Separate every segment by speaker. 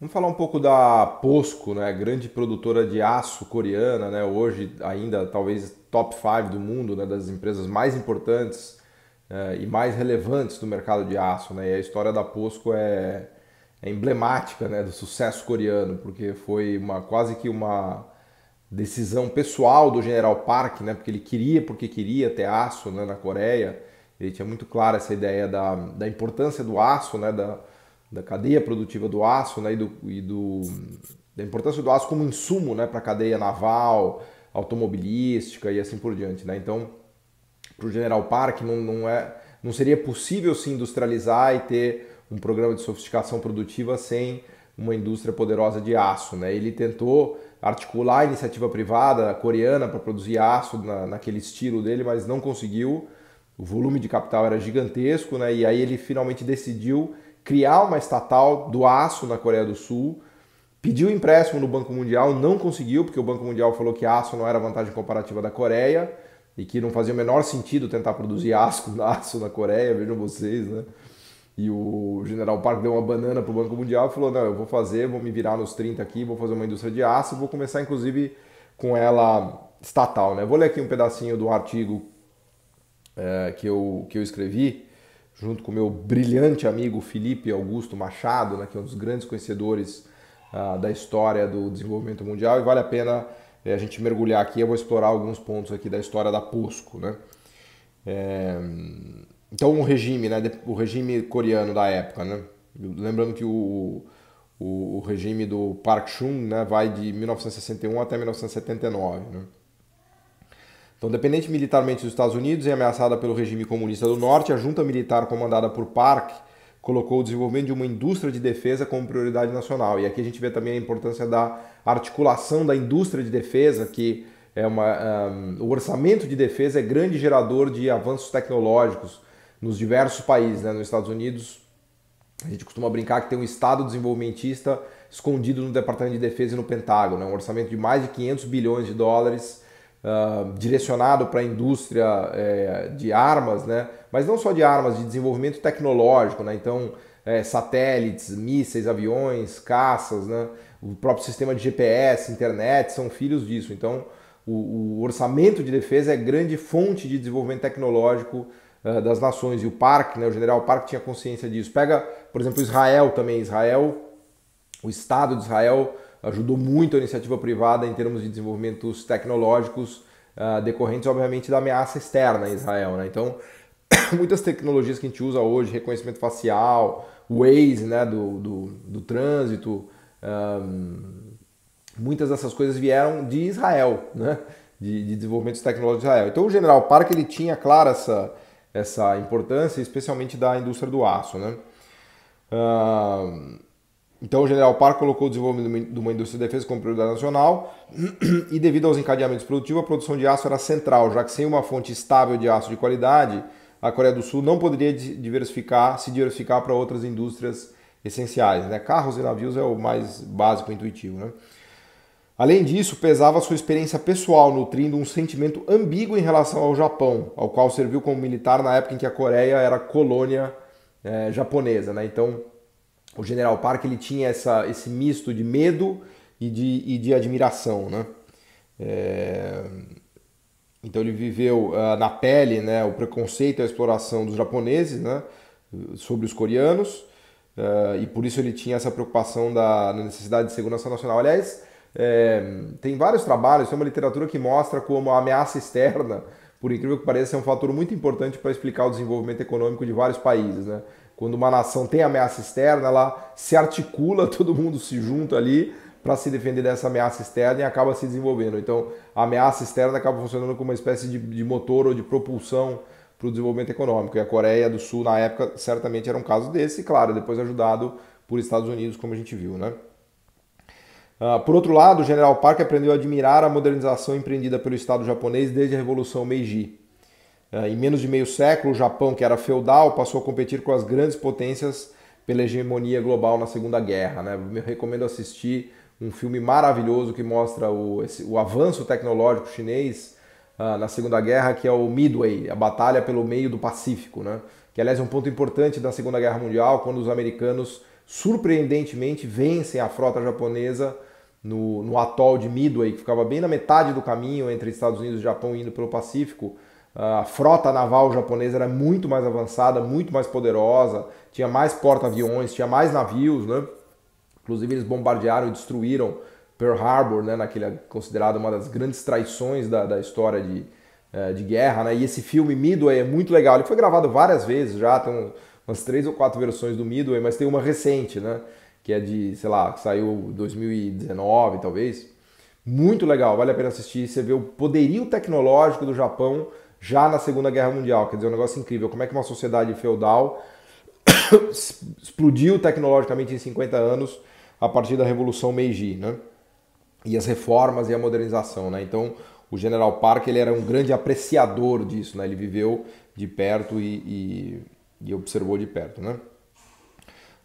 Speaker 1: Vamos falar um pouco da POSCO, né? grande produtora de aço coreana, né? hoje ainda talvez top 5 do mundo, né? das empresas mais importantes eh, e mais relevantes do mercado de aço. Né? E a história da POSCO é, é emblemática né? do sucesso coreano, porque foi uma quase que uma decisão pessoal do General Park, né? porque ele queria, porque queria ter aço né? na Coreia. Ele tinha muito clara essa ideia da, da importância do aço, né? da, da cadeia produtiva do aço né, e, do, e do, da importância do aço como insumo né, para a cadeia naval, automobilística e assim por diante. Né? Então, para o General Park não, não, é, não seria possível se industrializar e ter um programa de sofisticação produtiva sem uma indústria poderosa de aço. Né? Ele tentou articular a iniciativa privada coreana para produzir aço na, naquele estilo dele, mas não conseguiu. O volume de capital era gigantesco, né? e aí ele finalmente decidiu criar uma estatal do aço na Coreia do Sul, pediu empréstimo no Banco Mundial, não conseguiu, porque o Banco Mundial falou que aço não era vantagem comparativa da Coreia e que não fazia o menor sentido tentar produzir aço, aço na Coreia, vejam vocês, né? E o General Park deu uma banana para o Banco Mundial e falou: não, eu vou fazer, vou me virar nos 30 aqui, vou fazer uma indústria de aço, vou começar inclusive com ela estatal. Né? Vou ler aqui um pedacinho do artigo é, que, eu, que eu escrevi junto com meu brilhante amigo Felipe Augusto Machado, né, que é um dos grandes conhecedores uh, da história do desenvolvimento mundial, e vale a pena é, a gente mergulhar aqui. Eu vou explorar alguns pontos aqui da história da POSCO. Né? É, então, o regime, né, o regime coreano da época, né? lembrando que o, o, o regime do Park Chung né, vai de 1961 até 1979. Né? Então, dependente militarmente dos Estados Unidos e é ameaçada pelo regime comunista do Norte, a junta militar comandada por Park colocou o desenvolvimento de uma indústria de defesa como prioridade nacional. E aqui a gente vê também a importância da articulação da indústria de defesa, que é uma, um, o orçamento de defesa é grande gerador de avanços tecnológicos nos diversos países. Né? Nos Estados Unidos, a gente costuma brincar que tem um Estado desenvolvimentista escondido no Departamento de Defesa e no Pentágono, né? um orçamento de mais de 500 bilhões de dólares ah, direcionado para a indústria é, de armas, né? mas não só de armas, de desenvolvimento tecnológico, né? então é, satélites, mísseis, aviões, caças, né? o próprio sistema de GPS, internet, são filhos disso. Então o, o orçamento de defesa é grande fonte de desenvolvimento tecnológico uh, das nações e o Parque, né, o General Park tinha consciência disso. Pega, por exemplo, Israel também. Israel, o Estado de Israel ajudou muito a iniciativa privada em termos de desenvolvimentos tecnológicos uh, decorrentes, obviamente, da ameaça externa em Israel. Né? Então, muitas tecnologias que a gente usa hoje, reconhecimento facial, Waze né, do, do, do trânsito, um, muitas dessas coisas vieram de Israel, né? de, de desenvolvimento tecnológico de Israel. Então, o general Parker ele tinha clara essa, essa importância, especialmente da indústria do aço. Né? Então, o General Par colocou o desenvolvimento de uma indústria de defesa como prioridade nacional e, devido aos encadeamentos produtivos, a produção de aço era central, já que sem uma fonte estável de aço de qualidade, a Coreia do Sul não poderia diversificar, se diversificar para outras indústrias essenciais. Né? Carros e navios é o mais básico intuitivo. Né? Além disso, pesava sua experiência pessoal, nutrindo um sentimento ambíguo em relação ao Japão, ao qual serviu como militar na época em que a Coreia era colônia é, japonesa. Né? Então, o General Park ele tinha essa, esse misto de medo e de, e de admiração, né? É... Então ele viveu uh, na pele né, o preconceito e a exploração dos japoneses né, sobre os coreanos uh, e por isso ele tinha essa preocupação da, necessidade de segurança nacional. Aliás, é, tem vários trabalhos, tem uma literatura que mostra como a ameaça externa, por incrível que pareça, é um fator muito importante para explicar o desenvolvimento econômico de vários países. Né? Quando uma nação tem ameaça externa, ela se articula, todo mundo se junta ali para se defender dessa ameaça externa e acaba se desenvolvendo. Então, a ameaça externa acaba funcionando como uma espécie de, de motor ou de propulsão para o desenvolvimento econômico. E a Coreia do Sul, na época, certamente era um caso desse, e claro, depois ajudado por Estados Unidos, como a gente viu, né? Ah, por outro lado, o General Park aprendeu a admirar a modernização empreendida pelo Estado japonês desde a Revolução Meiji. É, em menos de meio século, o Japão, que era feudal, passou a competir com as grandes potências pela hegemonia global na Segunda Guerra. Né? Eu recomendo assistir um filme maravilhoso que mostra o, esse, o avanço tecnológico chinês uh, na Segunda Guerra, que é o Midway, a batalha pelo meio do Pacífico, né? que aliás é um ponto importante da Segunda Guerra Mundial, quando os americanos surpreendentemente vencem a frota japonesa no, no atol de Midway, que ficava bem na metade do caminho entre Estados Unidos e Japão indo pelo Pacífico. A frota naval japonesa era muito mais avançada, muito mais poderosa, tinha mais porta-aviões, tinha mais navios, né? Inclusive eles bombardearam e destruíram Pearl Harbor, né? Naquela considerada uma das grandes traições da, da história de, eh, de guerra, né? E esse filme Midway é muito legal. Ele foi gravado várias vezes já, tem umas três ou quatro versões do Midway, mas tem uma recente, né? Que é de, sei lá, que saiu 2019, talvez. Muito legal, vale a pena assistir. Você vê o poderio tecnológico do Japão já na Segunda Guerra Mundial. Quer dizer, é um negócio incrível. Como é que uma sociedade feudal explodiu tecnologicamente em 50 anos a partir da Revolução Meiji, né? E as reformas e a modernização, né? Então, o General Park ele era um grande apreciador disso, né? Ele viveu de perto e, e, e observou de perto, né?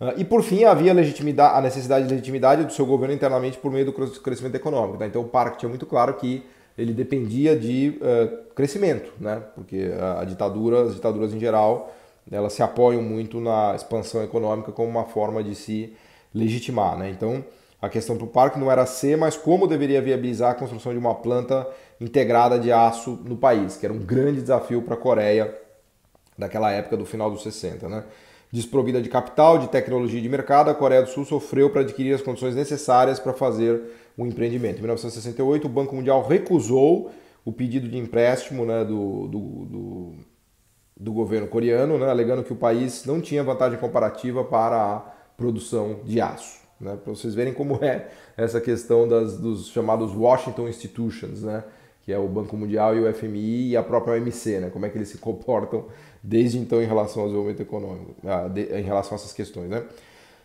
Speaker 1: Ah, e por fim, havia a necessidade de legitimidade do seu governo internamente por meio do crescimento econômico. Tá? Então, o Park tinha muito claro que ele dependia de uh, crescimento, né? Porque a ditadura, as ditaduras em geral, elas se apoiam muito na expansão econômica como uma forma de se legitimar, né? Então, a questão para o parque não era ser, mas como deveria viabilizar a construção de uma planta integrada de aço no país, que era um grande desafio para a Coreia daquela época do final dos 60, né? Desprovida de capital, de tecnologia e de mercado, a Coreia do Sul sofreu para adquirir as condições necessárias para fazer o empreendimento. Em 1968, o Banco Mundial recusou o pedido de empréstimo né, do, do, do, do, governo coreano, né, alegando que o país não tinha vantagem comparativa para a produção de aço. Né, para vocês verem como é essa questão das, dos chamados Washington Institutions, né, que é o Banco Mundial e o FMI e a própria OMC, né? Como é que eles se comportam desde então em relação ao desenvolvimento econômico, ah, em relação a essas questões, né?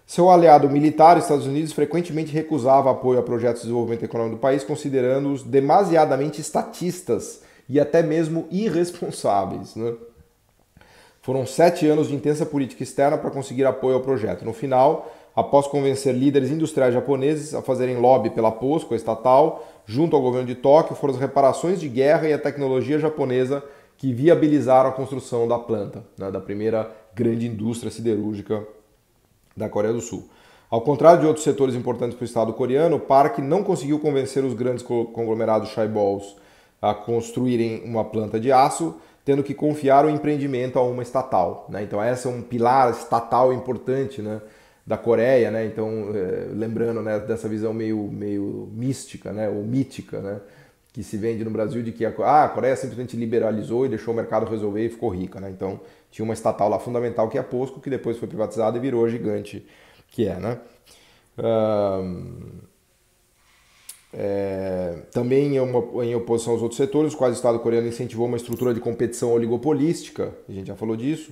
Speaker 1: Seu aliado militar, Estados Unidos, frequentemente recusava apoio a projetos de desenvolvimento econômico do país, considerando-os demasiadamente estatistas e até mesmo irresponsáveis, né? Foram sete anos de intensa política externa para conseguir apoio ao projeto. No final, após convencer líderes industriais japoneses a fazerem lobby pela POSCO estatal, junto ao governo de Tóquio, foram as reparações de guerra e a tecnologia japonesa que viabilizaram a construção da planta, né, da primeira grande indústria siderúrgica da Coreia do Sul. Ao contrário de outros setores importantes para o Estado coreano, o parque não conseguiu convencer os grandes conglomerados Chaebols a construírem uma planta de aço, tendo que confiar o empreendimento a uma estatal. Né? Então, essa é um pilar estatal importante né, da Coreia, né? Então, é, lembrando né, dessa visão meio, meio mística, né? Ou mítica, né? Que se vende no Brasil de que a, ah, a Coreia simplesmente liberalizou e deixou o mercado resolver e ficou rica, né? Então, tinha uma estatal lá fundamental que é a Posco, que depois foi privatizada e virou a gigante que é, né? Hum... É, também em, uma, em, oposição aos outros setores, os o Estado coreano incentivou uma estrutura de competição oligopolística, a gente já falou disso,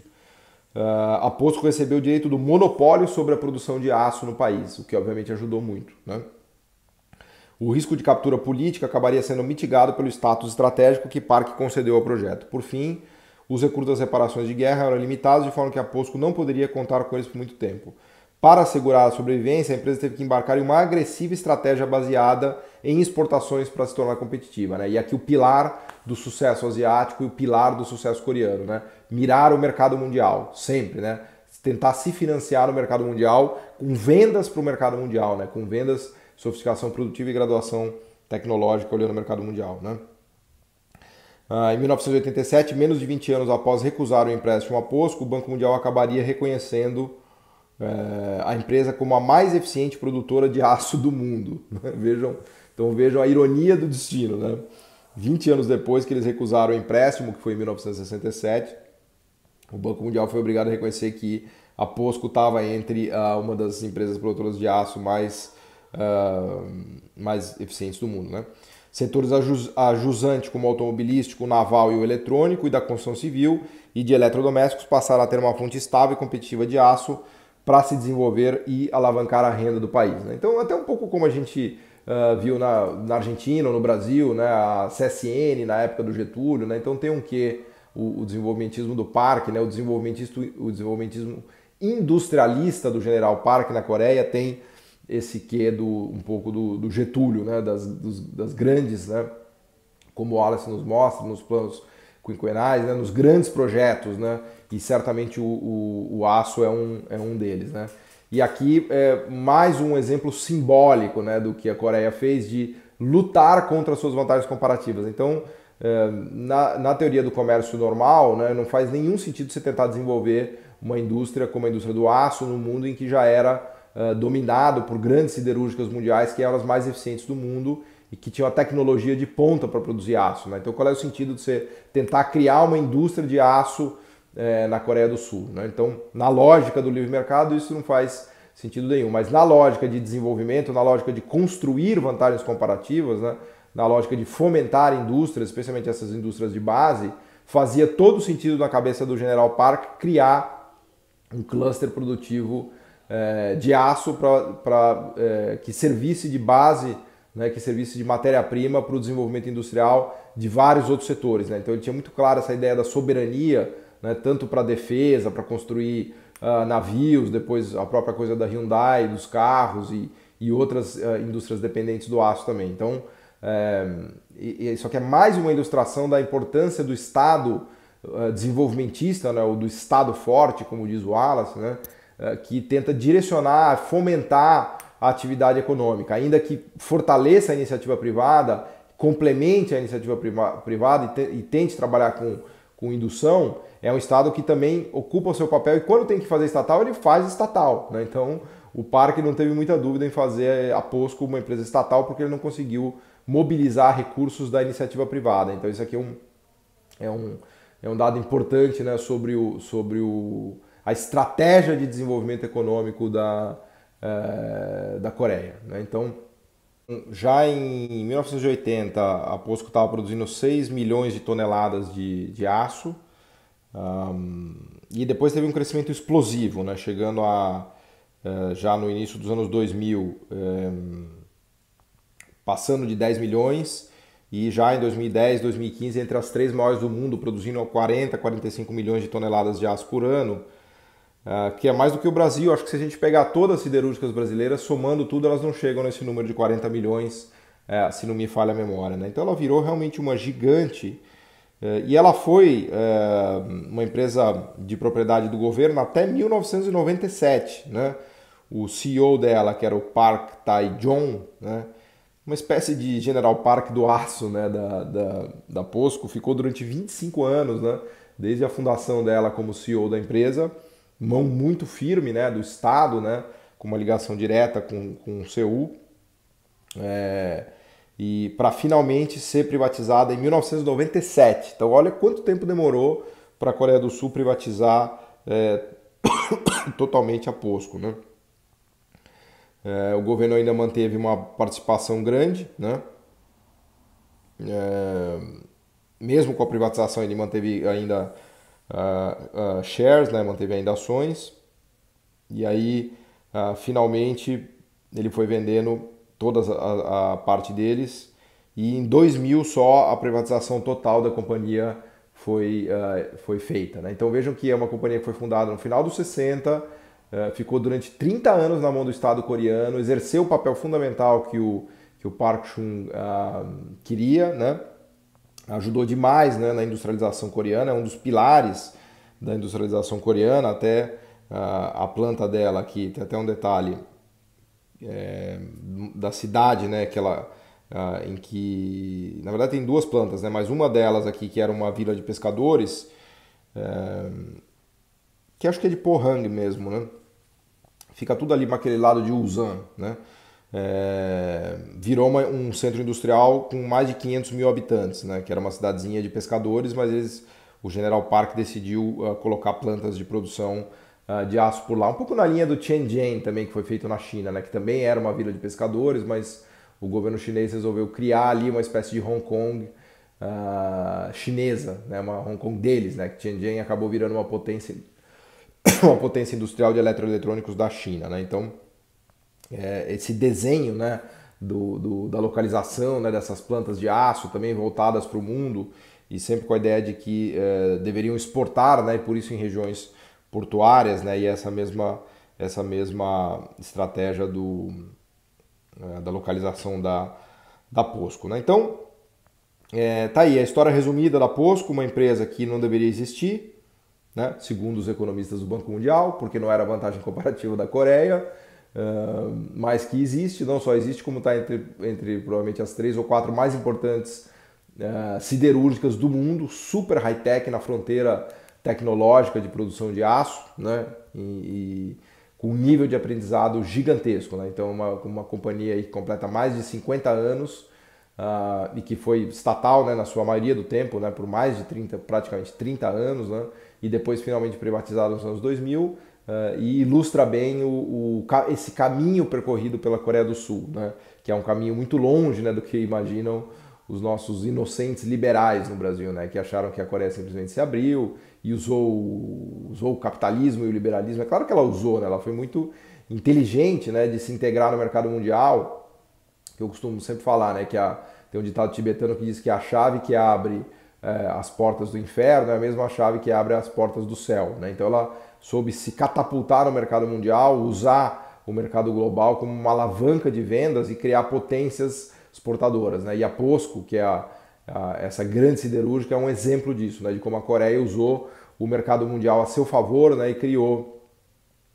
Speaker 1: uh, a Posco recebeu o direito do monopólio sobre a produção de aço no país, o que obviamente ajudou muito. Né? O risco de captura política acabaria sendo mitigado pelo status estratégico que Parque concedeu ao projeto. Por fim, os recursos das reparações de guerra eram limitados, de forma que a Posco não poderia contar com eles por muito tempo. Para assegurar a sobrevivência, a empresa teve que embarcar em uma agressiva estratégia baseada em exportações para se tornar competitiva. Né? E aqui o pilar do sucesso asiático e o pilar do sucesso coreano, né? Mirar o mercado mundial, sempre, né? Tentar se financiar no mercado mundial com vendas para o mercado mundial, né? Com vendas, sofisticação produtiva e graduação tecnológica olhando o mercado mundial, né? Ah, em 1987, menos de 20 anos após recusar o empréstimo a Posco, o Banco Mundial acabaria reconhecendo eh, a empresa como a mais eficiente produtora de aço do mundo. Né? Vejam então vejam a ironia do destino, né? 20 anos depois que eles recusaram o empréstimo, que foi em 1967, o Banco Mundial foi obrigado a reconhecer que a Posco estava entre uh, uma das empresas produtoras de aço mais, uh, mais eficientes do mundo, né? Setores ajusantes como o automobilístico, o naval e o eletrônico e da construção civil e de eletrodomésticos passaram a ter uma fonte estável e competitiva de aço para se desenvolver e alavancar a renda do país. Né? Então, até um pouco como a gente uh, viu na, na Argentina ou no Brasil, né? a CSN na época do Getúlio, né? então tem um quê o, o desenvolvimentismo do Parque, né? o, desenvolvimentismo, o desenvolvimentismo industrialista do General Park na Coreia tem esse quê do, um pouco do, do Getúlio, né? das, dos, das grandes, né? como o Wallace nos mostra, nos planos quinquenais, né? nos grandes projetos, né? e certamente o, o, o aço é um, é um deles. Né? E aqui é mais um exemplo simbólico né, do que a Coreia fez de lutar contra suas vantagens comparativas. Então, é, na, na teoria do comércio normal, né, não faz nenhum sentido você tentar desenvolver uma indústria como a indústria do aço no mundo em que já era é, dominado por grandes siderúrgicas mundiais, que eram as mais eficientes do mundo e que tinham a tecnologia de ponta para produzir aço. Né? Então, qual é o sentido de você tentar criar uma indústria de aço é, na Coreia do Sul. Né? Então, na lógica do livre mercado, isso não faz sentido nenhum. Mas na lógica de desenvolvimento, na lógica de construir vantagens comparativas, né? na lógica de fomentar indústrias, especialmente essas indústrias de base, fazia todo sentido na cabeça do General Park criar um cluster produtivo é, de aço é, que servisse de base, né, que servisse de matéria-prima para o desenvolvimento industrial de vários outros setores. Né? Então ele tinha muito claro essa ideia da soberania né, tanto para defesa, para construir uh, navios, depois a própria coisa da Hyundai, dos carros e, e outras uh, indústrias dependentes do aço também. Então, é, isso aqui é mais uma ilustração da importância do Estado uh, desenvolvimentista, né, ou do Estado forte, como diz o Wallace, né, eh, que tenta direcionar, fomentar a atividade econômica, ainda que fortaleça a iniciativa privada, complemente a iniciativa privada e, te, e tente trabalhar com, com indução, é um Estado que também ocupa o seu papel e quando tem que fazer estatal, ele faz estatal. Né? Então, o parque não teve muita dúvida em fazer a POSCO uma empresa estatal porque ele não conseguiu mobilizar recursos da iniciativa privada. Então, isso aqui é um, é um, é um dado importante né, sobre, o, sobre o, a estratégia de desenvolvimento econômico da, é, da Coreia. Né? Então, já em 1980, a POSCO estava produzindo 6 milhões de toneladas de, de aço um, e depois teve um crescimento explosivo, né? chegando a eh, já no início dos anos 2000, eh, passando de 10 milhões e já em 2010, 2015, entre as três maiores do mundo, produzindo 40, 45 milhões de toneladas de aço por ano, eh, que é mais do que o Brasil. Acho que se a gente pegar todas as siderúrgicas brasileiras, somando tudo, elas não chegam nesse número de 40 milhões, se não me falha a memória. Né? Então ela virou realmente uma gigante é, e ela foi é, uma empresa de propriedade do governo até 1997. Né? O CEO dela, que era o Park Tae-jong, né? uma espécie de General Park do aço né? da, da, da POSCO, ficou durante 25 anos, né? desde a fundação dela como CEO da empresa, mão muito firme né? do Estado, né? com uma ligação direta com, com o Seul. É e para finalmente ser privatizada em 1997. Então, olha quanto tempo demorou para a Coreia do Sul privatizar é, totalmente a Posco, né? É, o governo ainda manteve uma participação grande, né? É, mesmo com a privatização ele manteve ainda uh, uh, shares, né? Manteve ainda ações e aí uh, finalmente ele foi vendendo toda a, a parte deles. E em 2000 só a privatização total da companhia foi, uh, foi feita. Né? Então vejam que é uma companhia que foi fundada no final dos 60, uh, eh, ficou durante 30 anos na mão do Estado coreano, exerceu o papel fundamental que o, que o Park Chung uh, queria, né? ajudou demais né, na industrialização coreana, é um dos pilares da industrialização coreana, até ah, a planta dela aqui, tem até um detalhe, é, da cidade, né? Aquela, ah, em que, na verdade, tem duas plantas, né? Mas uma delas aqui, que era uma vila de pescadores, é, que acho que é de Pohang mesmo, né? Fica tudo ali para aquele lado de Ulsan, né? É, virou uma, um centro industrial com mais de 500 mil habitantes, né? Que era uma cidadezinha de pescadores, mas eles, o General Park decidiu uh, colocar plantas de produção ah, de aço por lá. Um pouco na linha do Tianjin também, que foi feito na China, né? que também era uma vila de pescadores, mas o governo chinês resolveu criar ali uma espécie de Hong Kong uh, chinesa, né? uma Hong Kong deles, né? que Tianjin acabou virando uma potência, uma potência industrial de eletroeletrônicos da China. Né? Então, é, esse desenho né? Do, do, da localização né? dessas plantas de aço também voltadas para o mundo e sempre com a ideia de que eh, deveriam exportar, né, e por isso em regiões portuárias, né? E essa mesma, essa mesma estratégia do, é, da localização da, da Posco, né? Então, é, tá aí a história resumida da Posco, uma empresa que não deveria existir, né? Segundo os economistas do Banco Mundial, porque não era vantagem comparativa da Coreia, Uh, mas que existe, não só existe, como está entre, entre provavelmente as três ou quatro mais importantes uh, siderúrgicas do mundo, super high-tech na fronteira tecnológica de produção de aço, né? E, e com um nível de aprendizado gigantesco, né? Então, uma, uma companhia que completa mais de 50 anos uh, e que foi estatal, né? Na sua maioria do tempo, né? Por mais de 30, praticamente 30 anos, né? E depois finalmente privatizada nos anos 2000 uh, ah, e ilustra bem o, o, esse caminho percorrido pela Coreia do Sul, né? Que é um caminho muito longe, né? Do que imaginam os nossos inocentes liberais no Brasil, né, que acharam que a Coreia simplesmente se abriu e usou, usou o capitalismo e o liberalismo. É claro que ela usou, né, ela foi muito inteligente né, de se integrar no mercado mundial, que eu costumo sempre falar, né, que a, tem um ditado tibetano que diz que a chave que abre é, as portas do inferno é a mesma chave que abre as portas do céu. Né? Então ela soube se catapultar no mercado mundial, usar o mercado global como uma alavanca de vendas e criar potências exportadoras. Né? E a POSCO, que é a, a, essa grande siderúrgica, é um exemplo disso, né? de como a Coreia usou o mercado mundial a seu favor né? e criou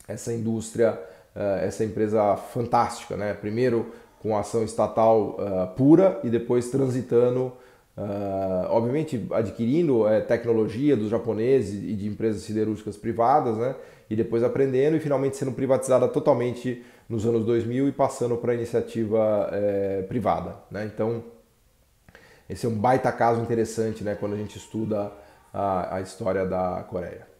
Speaker 1: essa indústria, eh, essa empresa fantástica. Né? Primeiro com ação estatal eh, pura e depois transitando Uh, obviamente adquirindo uh, tecnologia dos japoneses e de empresas siderúrgicas privadas, né? e depois aprendendo e finalmente sendo privatizada totalmente nos anos 2000 e passando para a iniciativa é, privada. Né? Então, esse é um baita caso interessante né, quando a gente estuda a, a história da Coreia.